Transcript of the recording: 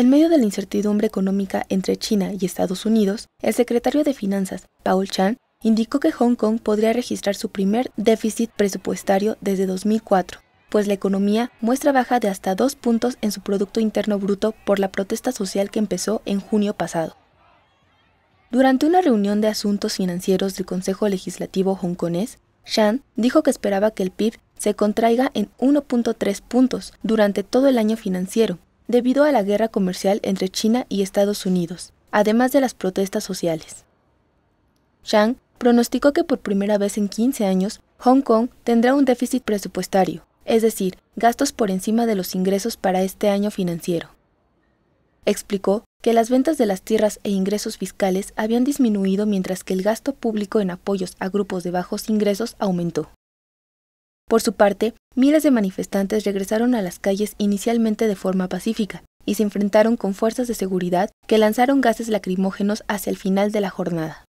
En medio de la incertidumbre económica entre China y Estados Unidos, el secretario de Finanzas, Paul Chan, indicó que Hong Kong podría registrar su primer déficit presupuestario desde 2004, pues la economía muestra baja de hasta dos puntos en su Producto Interno Bruto por la protesta social que empezó en junio pasado. Durante una reunión de asuntos financieros del Consejo Legislativo hongkonés, Chan dijo que esperaba que el PIB se contraiga en 1.3 puntos durante todo el año financiero, debido a la guerra comercial entre China y Estados Unidos, además de las protestas sociales. Shang pronosticó que por primera vez en 15 años, Hong Kong tendrá un déficit presupuestario, es decir, gastos por encima de los ingresos para este año financiero. Explicó que las ventas de las tierras e ingresos fiscales habían disminuido mientras que el gasto público en apoyos a grupos de bajos ingresos aumentó. Por su parte, miles de manifestantes regresaron a las calles inicialmente de forma pacífica y se enfrentaron con fuerzas de seguridad que lanzaron gases lacrimógenos hacia el final de la jornada.